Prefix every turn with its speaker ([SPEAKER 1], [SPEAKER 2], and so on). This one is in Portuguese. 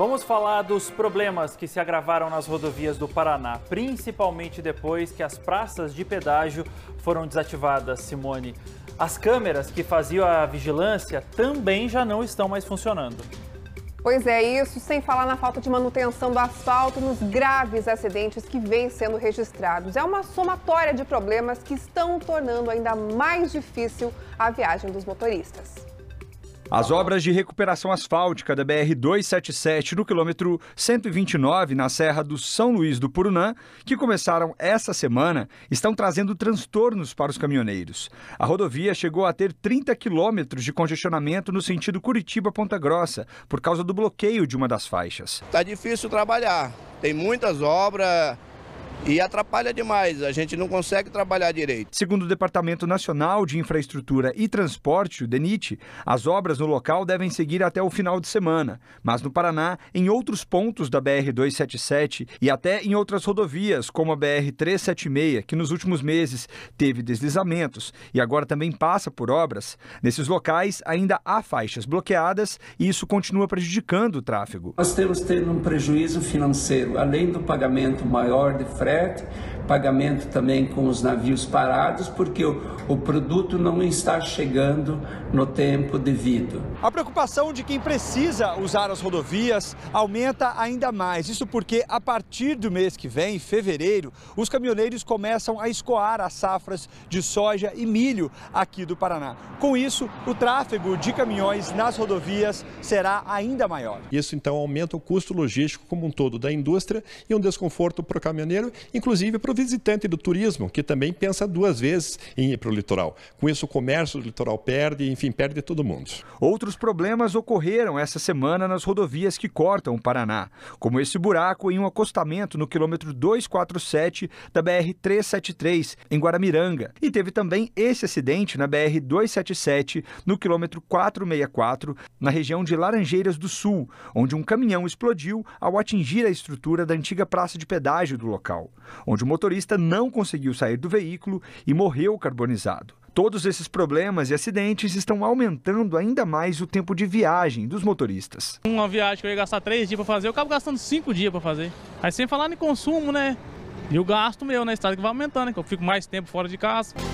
[SPEAKER 1] Vamos falar dos problemas que se agravaram nas rodovias do Paraná, principalmente depois que as praças de pedágio foram desativadas, Simone. As câmeras que faziam a vigilância também já não estão mais funcionando. Pois é, isso sem falar na falta de manutenção do asfalto nos graves acidentes que vêm sendo registrados. É uma somatória de problemas que estão tornando ainda mais difícil a viagem dos motoristas.
[SPEAKER 2] As obras de recuperação asfáltica da BR-277 no quilômetro 129 na Serra do São Luís do Purunã, que começaram essa semana, estão trazendo transtornos para os caminhoneiros. A rodovia chegou a ter 30 quilômetros de congestionamento no sentido Curitiba-Ponta Grossa, por causa do bloqueio de uma das faixas.
[SPEAKER 3] Está difícil trabalhar, tem muitas obras
[SPEAKER 2] e atrapalha demais, a gente não consegue trabalhar direito. Segundo o Departamento Nacional de Infraestrutura e Transporte, o DENIT, as obras no local devem seguir até o final de semana, mas no Paraná, em outros pontos da BR-277 e até em outras rodovias, como a BR-376, que nos últimos meses teve deslizamentos e agora também passa por obras, nesses locais ainda há faixas bloqueadas e isso continua prejudicando o tráfego.
[SPEAKER 3] Nós temos tido um prejuízo financeiro, além do pagamento maior de frete that pagamento também com os navios parados, porque o, o produto não está chegando no tempo devido. A preocupação de quem precisa usar as
[SPEAKER 2] rodovias aumenta ainda mais. Isso porque, a partir do mês que vem, fevereiro, os caminhoneiros começam a escoar as safras de soja e milho aqui do Paraná. Com isso, o tráfego de caminhões nas rodovias será ainda maior. Isso então aumenta o custo logístico como um todo da indústria e um desconforto para o caminhoneiro, inclusive para para o visitante do turismo, que também pensa duas vezes em ir para o litoral. Com isso, o comércio do litoral perde, enfim, perde todo mundo. Outros problemas ocorreram essa semana nas rodovias que cortam o Paraná, como esse buraco em um acostamento no quilômetro 247 da BR-373, em Guaramiranga. E teve também esse acidente na BR-277, no quilômetro 464, na região de Laranjeiras do Sul, onde um caminhão explodiu ao atingir a estrutura da antiga praça de pedágio do local, onde o motorista não conseguiu sair do veículo e morreu carbonizado. Todos esses problemas e acidentes estão aumentando ainda mais o tempo de viagem dos motoristas.
[SPEAKER 1] Uma viagem que eu ia gastar três dias para fazer, eu acabo gastando cinco dias para fazer. Aí sem falar em consumo, né? E o gasto meu na né? estrada que vai aumentando, que eu fico mais tempo fora de casa.